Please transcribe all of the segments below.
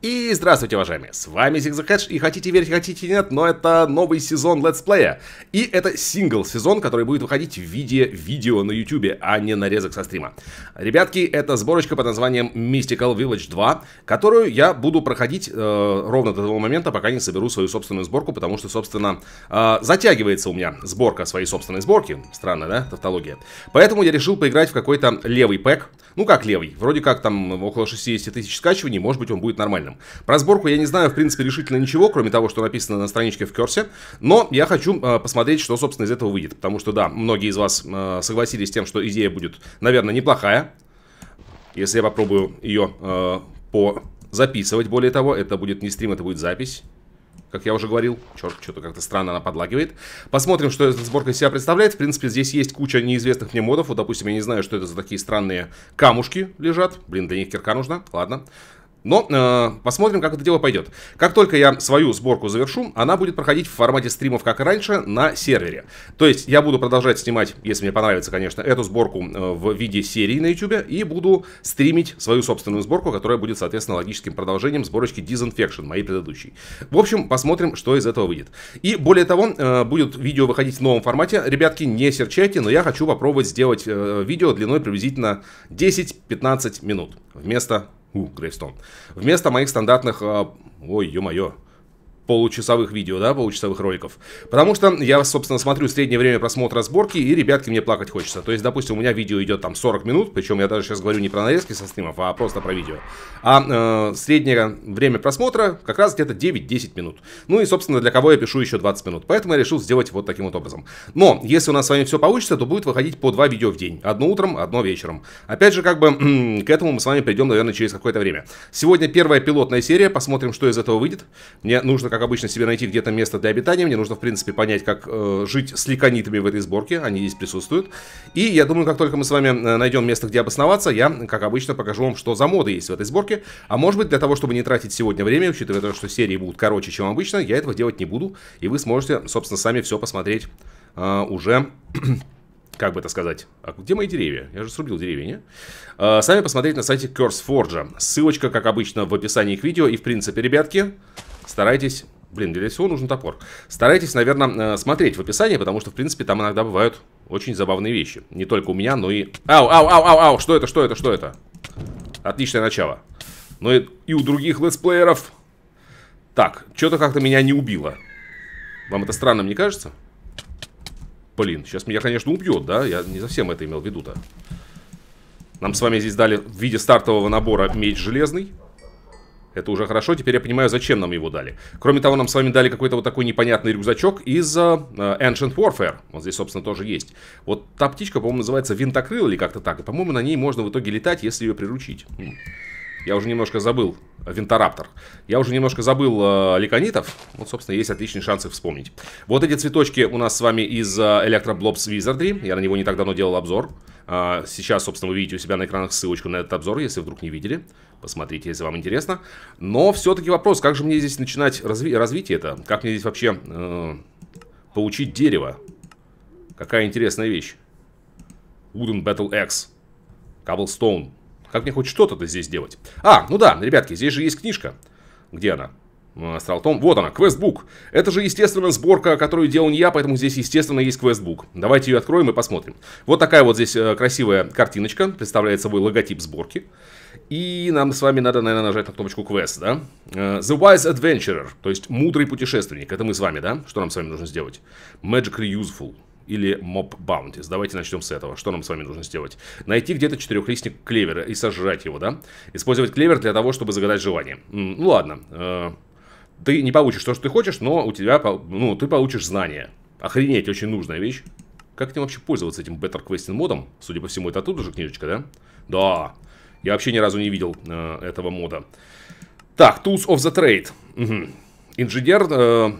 И здравствуйте, уважаемые, с вами Зигзаг и хотите верить, хотите нет, но это новый сезон летсплея. И это сингл-сезон, который будет выходить в виде видео на ютюбе, а не нарезок со стрима. Ребятки, это сборочка под названием Mystical Village 2, которую я буду проходить э, ровно до того момента, пока не соберу свою собственную сборку, потому что, собственно, э, затягивается у меня сборка своей собственной сборки. Странно, да, тавтология. Поэтому я решил поиграть в какой-то левый пэк. Ну как левый, вроде как там около 60 тысяч скачиваний, может быть он будет нормально актуальным. Про сборку я не знаю, в принципе, решительно ничего, кроме того, что написано на страничке в Керсе, но я хочу э, посмотреть, что, собственно, из этого выйдет, потому что, да, многие из вас э, согласились с тем, что идея будет, наверное, неплохая, если я попробую ее э, по записывать, более того, это будет не стрим, это будет запись как я уже говорил. Черт, что-то как-то странно она подлагивает. Посмотрим, что эта сборка из себя представляет. В принципе, здесь есть куча неизвестных мне модов. Вот, допустим, я не знаю, что это за такие странные камушки лежат. Блин, для них кирка нужна. Ладно. Но э, посмотрим, как это дело пойдет. Как только я свою сборку завершу, она будет проходить в формате стримов, как и раньше, на сервере. То есть я буду продолжать снимать, если мне понравится, конечно, эту сборку э, в виде серии на YouTube и буду стримить свою собственную сборку, которая будет, соответственно, логическим продолжением сборочки Disinfection, моей предыдущей. В общем, посмотрим, что из этого выйдет. И более того, э, будет видео выходить в новом формате. Ребятки, не серчайте, но я хочу попробовать сделать э, видео длиной приблизительно 10-15 минут вместо у, Грейвстон. Вместо моих стандартных... А, ой, ё-моё получасовых видео, да, получасовых роликов. Потому что я, собственно, смотрю среднее время просмотра сборки, и, ребятки, мне плакать хочется. То есть, допустим, у меня видео идет там 40 минут, причем я даже сейчас говорю не про нарезки со стримов, а просто про видео. А э, среднее время просмотра как раз где-то 9-10 минут. Ну и, собственно, для кого я пишу еще 20 минут. Поэтому я решил сделать вот таким вот образом. Но, если у нас с вами все получится, то будет выходить по два видео в день. Одно утром, одно вечером. Опять же, как бы, к этому мы с вами придем, наверное, через какое-то время. Сегодня первая пилотная серия, посмотрим, что из этого выйдет. Мне нужно как как обычно, себе найти где-то место для обитания. Мне нужно, в принципе, понять, как э, жить с ликонитами в этой сборке. Они здесь присутствуют. И я думаю, как только мы с вами э, найдем место, где обосноваться, я, как обычно, покажу вам, что за моды есть в этой сборке. А может быть, для того, чтобы не тратить сегодня время, учитывая то, что серии будут короче, чем обычно, я этого делать не буду. И вы сможете, собственно, сами все посмотреть э, уже... как бы это сказать, а где мои деревья? Я же срубил деревья, не? А, сами посмотреть на сайте Curse Forge. Ссылочка, как обычно, в описании к видео. И, в принципе, ребятки, старайтесь... Блин, для всего нужен топор. Старайтесь, наверное, э, смотреть в описании, потому что, в принципе, там иногда бывают очень забавные вещи. Не только у меня, но и... Ау, ау, ау, ау, ау! Что это, что это, что это? Отличное начало. Но и, и у других летсплееров... Так, что-то как-то меня не убило. Вам это странным не кажется? Блин, сейчас меня, конечно, убьет, да? Я не совсем это имел в виду-то. Нам с вами здесь дали в виде стартового набора меч железный. Это уже хорошо, теперь я понимаю, зачем нам его дали. Кроме того, нам с вами дали какой-то вот такой непонятный рюкзачок из uh, Ancient Warfare. Он здесь, собственно, тоже есть. Вот та птичка, по-моему, называется винтокрыл или как-то так. И, по-моему, на ней можно в итоге летать, если ее приручить я уже немножко забыл, э, Винтораптор. Я уже немножко забыл э, ликонитов. Вот, собственно, есть отличные шансы вспомнить. Вот эти цветочки у нас с вами из э, Electroblobs Wizardry. Я на него не так давно делал обзор. Э, сейчас, собственно, вы видите у себя на экранах ссылочку на этот обзор, если вдруг не видели. Посмотрите, если вам интересно. Но все-таки вопрос, как же мне здесь начинать разви развитие это? Как мне здесь вообще э, получить дерево? Какая интересная вещь. Wooden Battle Axe. Cobblestone. Как мне хоть что-то здесь делать? А, ну да, ребятки, здесь же есть книжка. Где она? Э, Астралтом. Вот она, квестбук. Это же, естественно, сборка, которую делал не я, поэтому здесь, естественно, есть квестбук. Давайте ее откроем и посмотрим. Вот такая вот здесь э, красивая картиночка. Представляет собой логотип сборки. И нам с вами надо, наверное, нажать на кнопочку квест, да? Э, The Wise Adventurer, то есть мудрый путешественник. Это мы с вами, да? Что нам с вами нужно сделать? Magic Useful или Mob Bounties. Давайте начнем с этого. Что нам с вами нужно сделать? Найти где-то четырехлистник клевера и сожрать его, да? Использовать клевер для того, чтобы загадать желание. Ну ладно. Э, ты не получишь то, что ты хочешь, но у тебя, ну, ты получишь знания. Охренеть, очень нужная вещь. Как этим вообще пользоваться, этим Better Questing модом? Судя по всему, это оттуда же книжечка, да? Да. Я вообще ни разу не видел э, этого мода. Так, Tools of the Trade. Угу. Инженер э,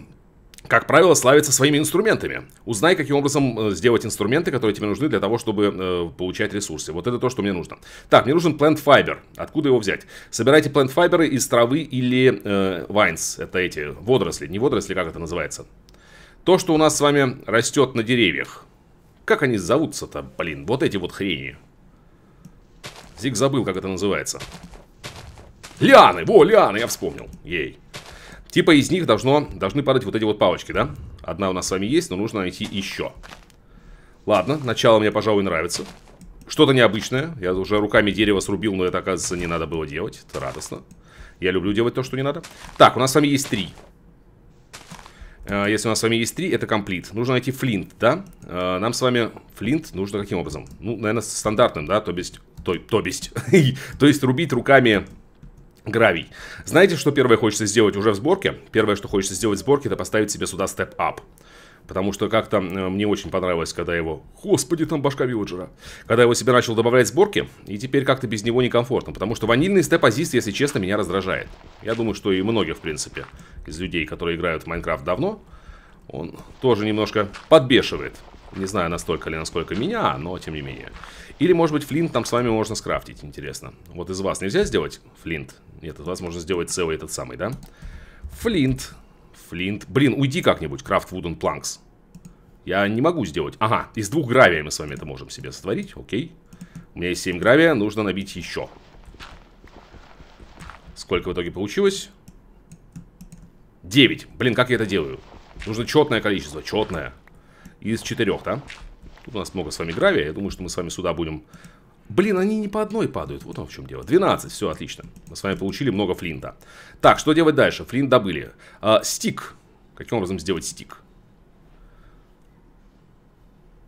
как правило, славится своими инструментами. Узнай, каким образом э, сделать инструменты, которые тебе нужны для того, чтобы э, получать ресурсы. Вот это то, что мне нужно. Так, мне нужен Plant Fiber. Откуда его взять? Собирайте Plant Fiber из травы или э, vines. Это эти водоросли. Не водоросли, как это называется. То, что у нас с вами растет на деревьях. Как они зовутся-то, блин? Вот эти вот хрени. Зиг забыл, как это называется. Лианы! Во, лианы, я вспомнил. Ей. Типа из них должно, должны падать вот эти вот палочки, да? Одна у нас с вами есть, но нужно найти еще. Ладно, начало мне, пожалуй, нравится. Что-то необычное. Я уже руками дерево срубил, но это, оказывается, не надо было делать. Это радостно. Я люблю делать то, что не надо. Так, у нас с вами есть три. Э, если у нас с вами есть три, это комплит. Нужно найти флинт, да? Э, нам с вами флинт нужно каким образом? Ну, наверное, стандартным, да? То есть... То, то есть... то есть рубить руками Гравий. Знаете, что первое хочется сделать уже в сборке? Первое, что хочется сделать в сборке, это поставить себе сюда степ-ап. Потому что как-то э, мне очень понравилось, когда его... Господи, там башка вилджера. Когда его себе начал добавлять в сборки, и теперь как-то без него некомфортно. Потому что ванильный степ-азист, если честно, меня раздражает. Я думаю, что и многих, в принципе, из людей, которые играют в Майнкрафт давно, он тоже немножко подбешивает. Не знаю, настолько ли, насколько меня, но тем не менее. Или, может быть, флинт там с вами можно скрафтить, интересно. Вот из вас нельзя сделать флинт? Нет, из вас можно сделать целый этот самый, да? Флинт. Флинт. Блин, уйди как-нибудь, крафт вуден планкс. Я не могу сделать. Ага, из двух гравия мы с вами это можем себе сотворить, окей. У меня есть 7 гравия, нужно набить еще. Сколько в итоге получилось? 9. Блин, как я это делаю? Нужно четное количество, четное. Из четырех, да? Тут у нас много с вами гравия. Я думаю, что мы с вами сюда будем... Блин, они не по одной падают. Вот он в чем дело. 12. Все, отлично. Мы с вами получили много флинта. Так, что делать дальше? Флинт добыли. А, стик. Каким образом сделать стик?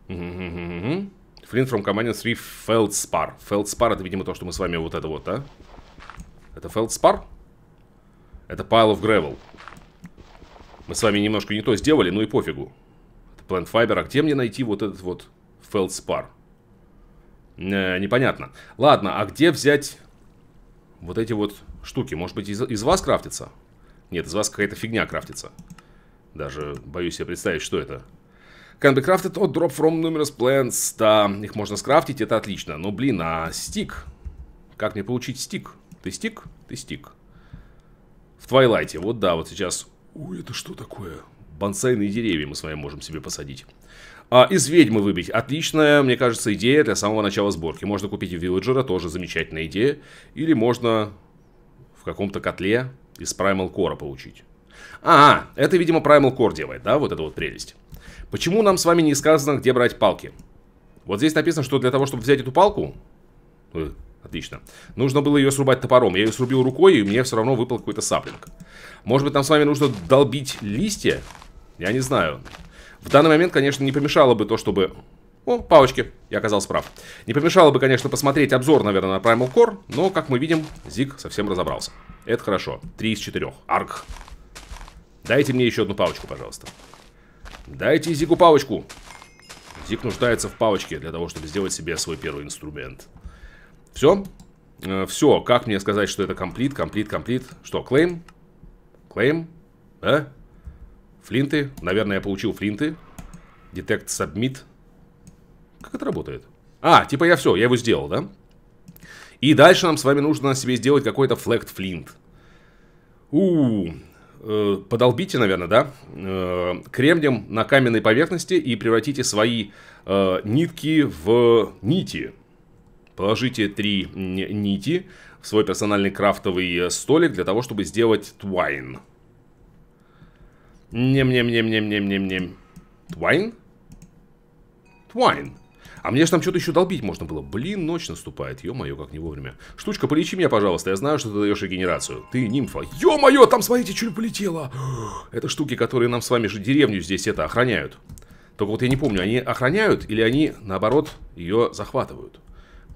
Флинт from Command 3 Feldspar. Feldspar это, видимо, то, что мы с вами вот это вот, да? Это Feldspar? Это Pile of Gravel. Мы с вами немножко не то сделали, ну и пофигу. Plant Fiber. А где мне найти вот этот вот Feldspar? Э, непонятно. Ладно, а где взять вот эти вот штуки? Может быть, из, из вас крафтится? Нет, из вас какая-то фигня крафтится. Даже боюсь себе представить, что это. Can be crafted от drop from numerous plants. Да, их можно скрафтить, это отлично. Но, блин, а стик? Как мне получить стик? Ты стик? Ты стик. В Твайлайте. Вот да, вот сейчас... Ой, это что такое? бонсайные деревья мы с вами можем себе посадить. А, из ведьмы выбить. Отличная, мне кажется, идея для самого начала сборки. Можно купить у вилледжера, тоже замечательная идея. Или можно в каком-то котле из Primal Core получить. А, это, видимо, Primal Core делает, да, вот эта вот прелесть. Почему нам с вами не сказано, где брать палки? Вот здесь написано, что для того, чтобы взять эту палку... Э, отлично. Нужно было ее срубать топором. Я ее срубил рукой, и мне все равно выпал какой-то саплинг. Может быть, нам с вами нужно долбить листья? Я не знаю. В данный момент, конечно, не помешало бы то, чтобы... О, палочки, я оказался прав. Не помешало бы, конечно, посмотреть обзор, наверное, на Primal Core, но, как мы видим, Зиг совсем разобрался. Это хорошо. Три из четырех. Арк. Дайте мне еще одну палочку, пожалуйста. Дайте Зигу палочку. Зиг нуждается в палочке для того, чтобы сделать себе свой первый инструмент. Все? Э, Все. Как мне сказать, что это комплит, комплит, комплит? Что, клейм? Клейм? Да? Э? Флинты. Наверное, я получил флинты. Detect Submit. Как это работает? А, типа я все, я его сделал, да? И дальше нам с вами нужно себе сделать какой-то флект флинт. У, -у, э, -у. подолбите, наверное, да? Э, кремнем на каменной поверхности и превратите свои э, нитки в нити. Положите три нити в свой персональный крафтовый столик для того, чтобы сделать твайн. Нем-нем-нем-нем-нем-нем-нем. Твайн? Твайн. А мне же там что-то еще долбить можно было. Блин, ночь наступает. Ё-моё, как не вовремя. Штучка, полечи меня, пожалуйста. Я знаю, что ты даешь регенерацию. Ты нимфа. Ё-моё, там, смотрите, что полетело. Это штуки, которые нам с вами же деревню здесь это охраняют. Только вот я не помню, они охраняют или они, наоборот, ее захватывают?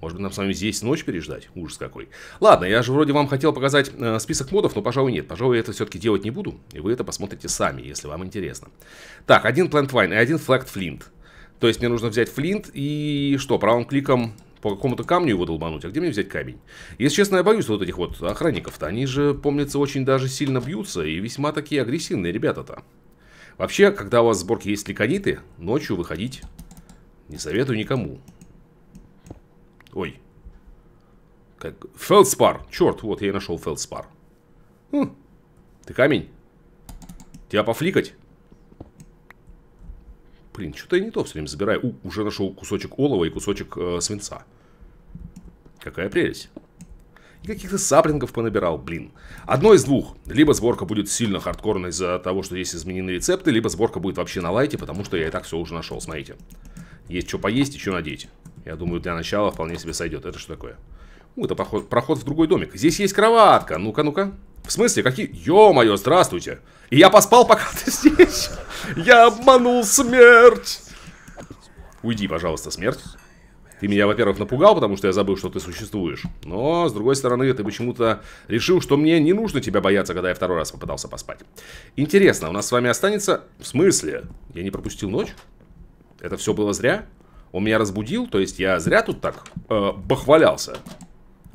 Может быть, нам с вами здесь ночь переждать? Ужас какой. Ладно, я же вроде вам хотел показать э, список модов, но, пожалуй, нет. Пожалуй, я это все-таки делать не буду, и вы это посмотрите сами, если вам интересно. Так, один Plant Wine и один Flagged Flint. То есть мне нужно взять флинт и что, правым кликом по какому-то камню его долбануть? А где мне взять камень? Если честно, я боюсь вот этих вот охранников-то. Они же, помнится, очень даже сильно бьются и весьма такие агрессивные ребята-то. Вообще, когда у вас в сборке есть ликониты, ночью выходить не советую никому. Ой. Как... Фелдспар. Черт, вот я и нашел фелдспар. Хм. Ты камень? Тебя пофликать? Блин, что-то я не то все время забираю. У, уже нашел кусочек олова и кусочек э, свинца. Какая прелесть. И каких-то саплингов понабирал, блин. Одно из двух. Либо сборка будет сильно хардкорной из-за того, что есть изменены рецепты, либо сборка будет вообще на лайте, потому что я и так все уже нашел, смотрите. Есть что поесть и что надеть. Я думаю, для начала вполне себе сойдет. Это что такое? У, это проход, проход в другой домик. Здесь есть кроватка. Ну-ка, ну-ка. В смысле, какие... Ё-моё, здравствуйте. И я поспал, пока ты здесь. Я обманул смерть. Уйди, пожалуйста, смерть. Ты меня, во-первых, напугал, потому что я забыл, что ты существуешь. Но, с другой стороны, ты почему-то решил, что мне не нужно тебя бояться, когда я второй раз попытался поспать. Интересно, у нас с вами останется... В смысле? Я не пропустил ночь? Это все было зря? Он меня разбудил, то есть я зря тут так э, бахвалялся.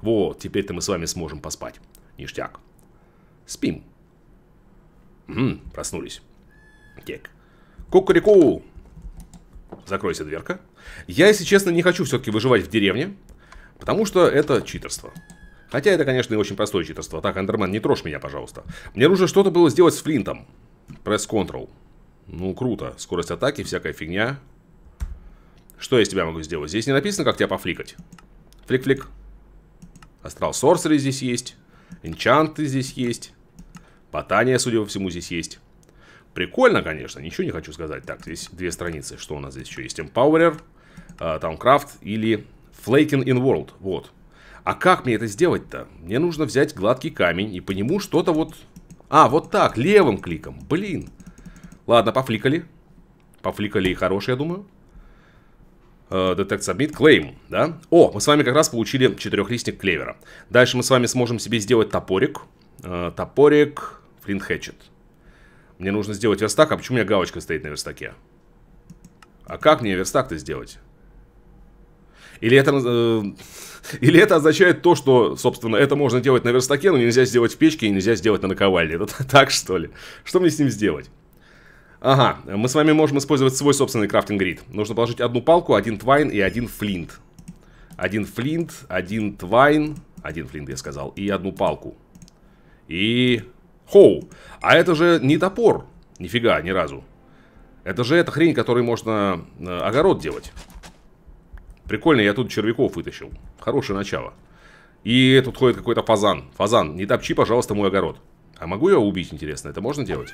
Вот, теперь-то мы с вами сможем поспать. Ништяк. Спим. Ммм, проснулись. Тек. Кукурику! Закройся дверка. Я, если честно, не хочу все-таки выживать в деревне, потому что это читерство. Хотя это, конечно, и очень простое читерство. Так, Андермен, не трожь меня, пожалуйста. Мне нужно что-то было сделать с Флинтом. Пресс-контрол. Ну, круто. Скорость атаки, всякая фигня. Что я из тебя могу сделать? Здесь не написано, как тебя пофликать. Флик-флик. Астрал Сорсери здесь есть. Энчанты здесь есть. Ботания, судя по всему, здесь есть. Прикольно, конечно, ничего не хочу сказать. Так, здесь две страницы. Что у нас здесь еще есть? Empowerer, Таумкрафт э, или Flaking in World. Вот. А как мне это сделать-то? Мне нужно взять гладкий камень и по нему что-то вот... А, вот так, левым кликом. Блин. Ладно, пофликали. Пофликали и хорошие, я думаю. Э, Detect Submit Claim, да? О, мы с вами как раз получили четырехлистник клевера. Дальше мы с вами сможем себе сделать топорик. Э, топорик Flint Hatchet. Мне нужно сделать верстак, а почему у меня галочка стоит на верстаке? А как мне верстак-то сделать? Или это, э, или это означает то, что, собственно, это можно делать на верстаке, но нельзя сделать в печке и нельзя сделать на наковальне. Это так, что ли? Что мне с ним сделать? Ага, мы с вами можем использовать свой собственный крафтинг-грид. Нужно положить одну палку, один твайн и один флинт. Один флинт, один твайн, один флинт, я сказал, и одну палку. И... Хоу! А это же не топор. Нифига, ни разу. Это же эта хрень, которой можно э, огород делать. Прикольно, я тут червяков вытащил. Хорошее начало. И тут ходит какой-то фазан. Фазан, не топчи, пожалуйста, мой огород. А могу я убить, интересно? Это можно делать?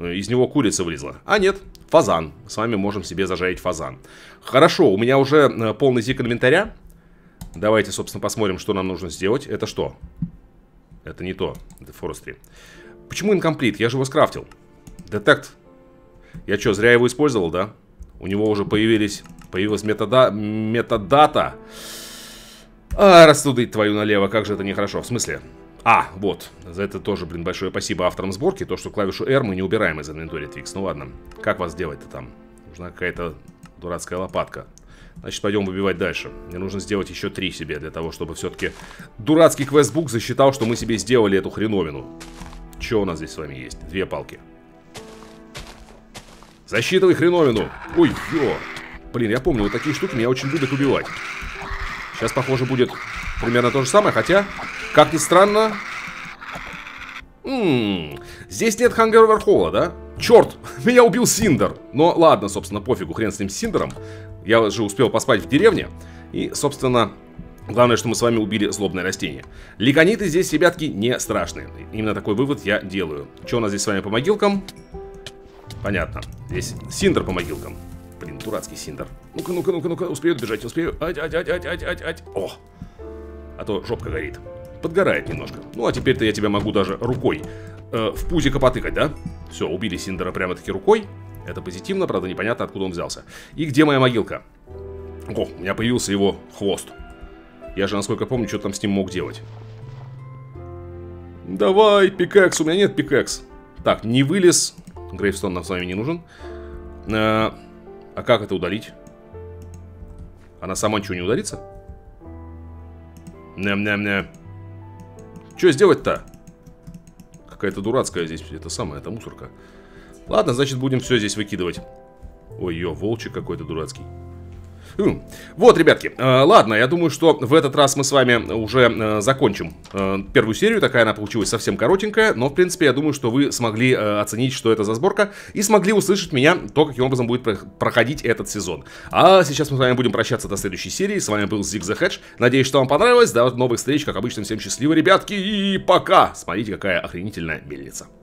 Э, из него курица вылезла. А нет, фазан. С вами можем себе зажарить фазан. Хорошо, у меня уже э, полный зик инвентаря. Давайте, собственно, посмотрим, что нам нужно сделать. Это что? Это не то. Это Forestry. Почему инкомплит? Я же его скрафтил. Детект. Я что, зря его использовал, да? У него уже появились... Появилась метада... метадата. А, растудить твою налево, как же это нехорошо. В смысле? А, вот, за это тоже, блин, большое спасибо авторам сборки, то, что клавишу R мы не убираем из инвентаря Twix. Ну ладно, как вас делать-то там? Нужна какая-то дурацкая лопатка. Значит, пойдем выбивать дальше. Мне нужно сделать еще три себе, для того, чтобы все-таки дурацкий квестбук засчитал, что мы себе сделали эту хреновину. Что у нас здесь с вами есть? Две палки. Засчитывай хреновину. Ой, ё. Блин, я помню, вот такие штуки меня очень любят убивать. Сейчас, похоже, будет примерно то же самое, хотя... Как ни странно... М здесь нет Хангерверхола, да? Черт, меня убил Синдер. Но ладно, собственно, пофигу, хрен с ним Синдером. Я же успел поспать в деревне. И, собственно, главное, что мы с вами убили злобное растение. Ликониты здесь, ребятки, не страшные. Именно такой вывод я делаю. Что у нас здесь с вами по могилкам? Понятно. Здесь Синдер по могилкам. Блин, дурацкий Синдер. Ну-ка, ну-ка, ну-ка, ну-ка, успею бежать, успею. ать, ать, ать, ать, ать, ать. О! А то жопка горит подгорает немножко. Ну, а теперь-то я тебя могу даже рукой э, в пузико потыкать, да? Все, убили Синдера прямо-таки рукой. Это позитивно, правда, непонятно, откуда он взялся. И где моя могилка? О, у меня появился его хвост. Я же, насколько помню, что там с ним мог делать. Давай, пикекс, у меня нет пикекс. Так, не вылез. Грейвстон нам с вами не нужен. А, а как это удалить? Она сама ничего не ударится? Ням-ням-ням. Что сделать-то? Какая-то дурацкая здесь, это самая, это мусорка. Ладно, значит, будем все здесь выкидывать. Ой, ё, волчик какой-то дурацкий. Вот, ребятки, э, ладно, я думаю, что в этот раз мы с вами уже э, закончим э, первую серию. Такая она получилась совсем коротенькая, но, в принципе, я думаю, что вы смогли оценить, что это за сборка, и смогли услышать меня, то, каким образом будет проходить этот сезон. А сейчас мы с вами будем прощаться до следующей серии. С вами был Зиг The Hedge. Надеюсь, что вам понравилось. До новых встреч, как обычно, всем счастливо, ребятки, и пока! Смотрите, какая охренительная мельница.